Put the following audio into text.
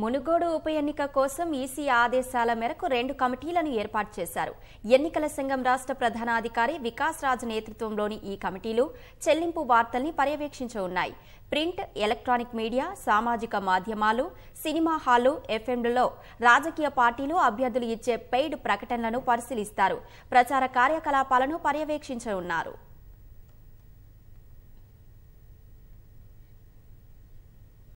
మునుగోడు ఉప ఎన్నిక కోసం ఈసీ ఆదేశాల మేరకు రెండు కమిటీలను ఏర్పాటు చేశారు ఎన్నికల సంఘం రాష్ట్ర ప్రధానాధికారి వికాస్ రాజ్ నేతృత్వంలోని ఈ కమిటీలు చెల్లింపు వార్తల్ని పర్యవేక్షించనున్నాయి ప్రింట్ ఎలక్ట్రానిక్ మీడియా సామాజిక మాధ్యమాలు సినిమా హాలు ఎఫ్ఎంలలో రాజకీయ పార్టీలు అభ్యర్థులు ఇచ్చే పెయిడ్ ప్రకటనలను పరిశీలిస్తారు ప్రచార కార్యకలాపాలను పర్యవేక్షించనున్నారు